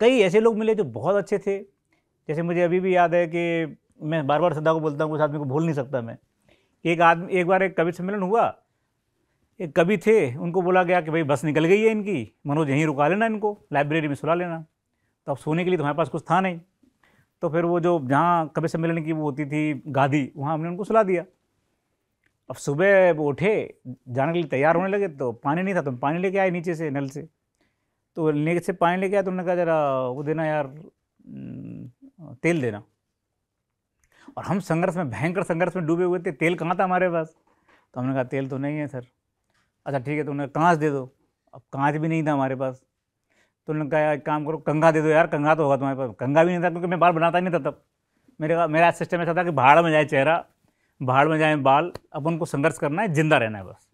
कई ऐसे लोग मिले जो बहुत अच्छे थे जैसे मुझे अभी भी याद है कि मैं बार बार सदा को बोलता हूँ उस आदमी को भूल नहीं सकता मैं एक आदमी एक बार एक कवि सम्मेलन हुआ एक कवि थे उनको बोला गया कि भाई बस निकल गई है इनकी मनोज यहीं रुका लेना इनको लाइब्रेरी में सुला लेना तो अब सोने के लिए तुम्हारे तो पास कुछ था नहीं तो फिर वो जो जहाँ कवि सम्मेलन की वो होती थी गादी वहाँ हमने उनको सुला दिया अब सुबह वो उठे जाने के लिए तैयार होने लगे तो पानी नहीं था तो पानी लेके आए नीचे से नल से तो नेक से पानी लेके आया तो उन्होंने कहा ज़रा वो देना यार तेल देना और हम संघर्ष में भयंकर संघर्ष में डूबे हुए थे तेल कहाँ था हमारे पास तो हमने कहा तेल तो नहीं है सर अच्छा ठीक है तो उन्होंने कांच दे दो अब कांच भी नहीं था हमारे पास तो उन्होंने कहा एक काम करो कंगा दे दो यार कंगा तो होगा तुम्हारे पास कंगा भी नहीं था क्योंकि मैं बाल बनाता नहीं था तब मेरे मेरा सिस्टम ऐसा था कि भाड़ में जाए चेहरा भाड़ में जाए बाल अब उनको संघर्ष करना है ज़िंदा रहना है बस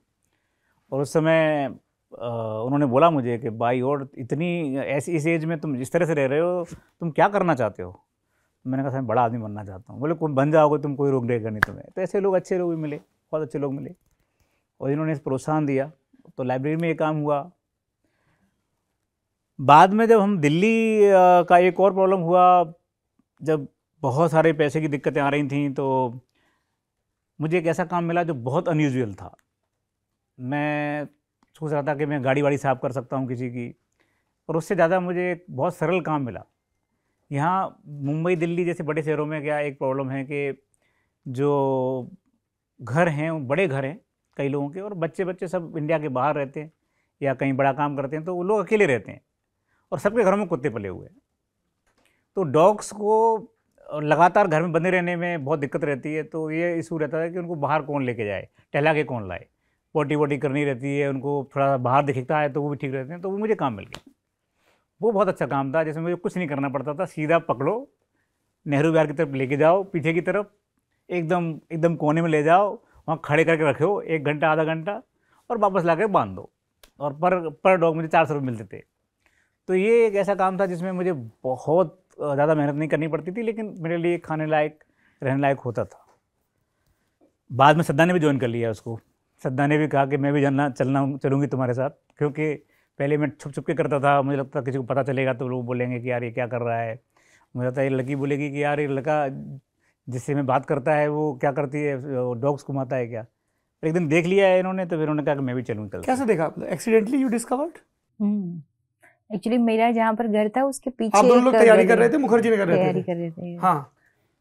और उस समय उन्होंने बोला मुझे कि भाई और इतनी ऐसी इस एज में तुम जिस तरह से रह रहे हो तुम क्या करना चाहते हो मैंने कहा मैं बड़ा आदमी बनना चाहता हूँ बोले बन जाओगे तुम कोई रोक देगा नहीं तुम्हें तो ऐसे लोग अच्छे लोग भी मिले बहुत अच्छे लोग मिले और इन्होंने प्रोत्साहन दिया तो लाइब्रेरी में ये काम हुआ बाद में जब हम दिल्ली का एक और प्रॉब्लम हुआ जब बहुत सारे पैसे की दिक्कतें आ रही थी तो मुझे एक ऐसा काम मिला जो बहुत अनयूजल था मैं सोच रहा था कि मैं गाड़ी वाड़ी साफ़ कर सकता हूँ किसी की और उससे ज़्यादा मुझे एक बहुत सरल काम मिला यहाँ मुंबई दिल्ली जैसे बड़े शहरों में क्या एक प्रॉब्लम है कि जो घर हैं बड़े घर हैं कई लोगों के और बच्चे बच्चे सब इंडिया के बाहर रहते हैं या कहीं बड़ा काम करते हैं तो वो लोग अकेले रहते हैं और सबके घरों में कुत्ते पले हुए हैं तो डॉग्स को लगातार घर में बंधे रहने में बहुत दिक्कत रहती है तो ये इशू रहता है कि उनको बाहर कौन लेके जाए टहला के कौन लाए पोटी वोटी करनी रहती है उनको थोड़ा बाहर दिखता है तो वो भी ठीक रहते हैं तो वो मुझे काम मिल गया वो बहुत अच्छा काम था जिसमें मुझे कुछ नहीं करना पड़ता था सीधा पकड़ो नेहरू बिहार की तरफ लेके जाओ पीछे की तरफ एकदम एकदम कोने में ले जाओ वहाँ खड़े करके रखो एक घंटा आधा घंटा और वापस ला बांध दो और पर पर डॉग मुझे चार सौ रुपये मिलते थे तो ये एक ऐसा काम था जिसमें मुझे बहुत ज़्यादा मेहनत नहीं करनी पड़ती थी लेकिन मेरे लिए खाने लायक रहने लायक होता था बाद में सद्दा ने भी ज्वाइन कर लिया उसको सद्दा ने भी कहा कि मैं भी जानना चलना चलूँगी तुम्हारे साथ क्योंकि पहले मैं छुप छुप के करता था मुझे लगता था किसी को पता चलेगा तो लोग बोलेंगे कि यार ये क्या कर रहा है मुझे लगता है ये लड़की बोलेगी कि यार ये लड़का जिससे मैं बात करता है वो क्या करती है डॉग्स घुमाता है क्या एक दिन देख लिया है इन्होंने तो फिर उन्होंने कहा कि मैं भी चलूँ चल कैसे देखा आपने एक्सीडेंटली यू डिस्कवर्ड एक्चुअली मेरा जहाँ पर घर था उसके पीछे आप दोनों लोग तैयारी कर रहे थे मुखर्जी ने कर रहे थे तैयारी कर रहे थे हाँ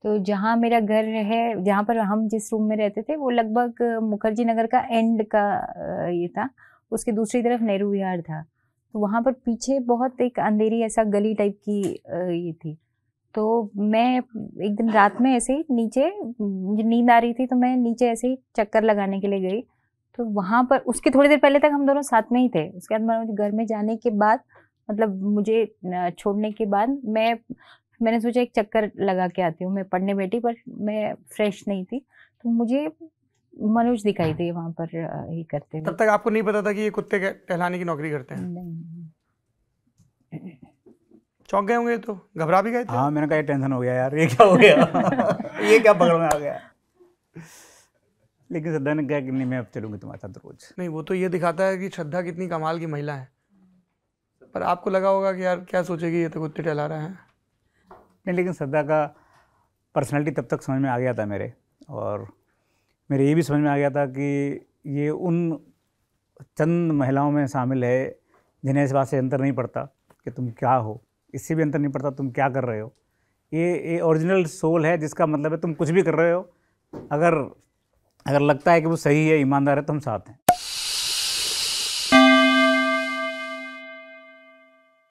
तो जहाँ मेरा घर है जहाँ पर हम जिस रूम में रहते थे वो लगभग मुखर्जी नगर का एंड का ये था उसके दूसरी तरफ नेहरू विहार था तो वहाँ पर पीछे बहुत एक अंधेरी ऐसा गली टाइप की ये थी तो मैं एक दिन रात में ऐसे ही नीचे नींद आ रही थी तो मैं नीचे ऐसे ही चक्कर लगाने के लिए गई तो वहाँ पर उसके थोड़ी देर पहले तक हम दोनों साथ में ही थे उसके बाद घर में जाने के बाद मतलब मुझे छोड़ने के बाद मैं मैंने सोचा एक चक्कर लगा के आती हूँ मैं पढ़ने बैठी पर मैं फ्रेश नहीं थी तो मुझे मनोज दिखाई दिए वहाँ पर ही करते तब तक आपको नहीं पता था कि ये कुत्ते टहलाने की नौकरी करते हैं चौंक गए होंगे तो घबरा भी गए थे हाँ मैंने कहा ये टेंशन हो गया यार ये क्या हो गया ये क्या पकड़ में आ गया लेकिन श्रद्धा ने कहा कि नहीं मैं अब चलूंगी तुम्हारे साथ रोज नहीं वो तो ये दिखाता है कि श्रद्धा कितनी कमाल की महिला है पर आपको लगा होगा कि यार क्या सोचेगी ये तो कुत्ते टहला रहे हैं नहीं लेकिन श्रद्धा का पर्सनैलिटी तब तक समझ में आ गया था मेरे और मेरे ये भी समझ में आ गया था कि ये उन चंद महिलाओं में शामिल है जिन्हें इस बात से अंतर नहीं पड़ता कि तुम क्या हो इससे भी अंतर नहीं पड़ता तुम क्या कर रहे हो ये ये ओरिजिनल सोल है जिसका मतलब है तुम कुछ भी कर रहे हो अगर अगर लगता है कि वो सही है ईमानदार है तो हम साथ हैं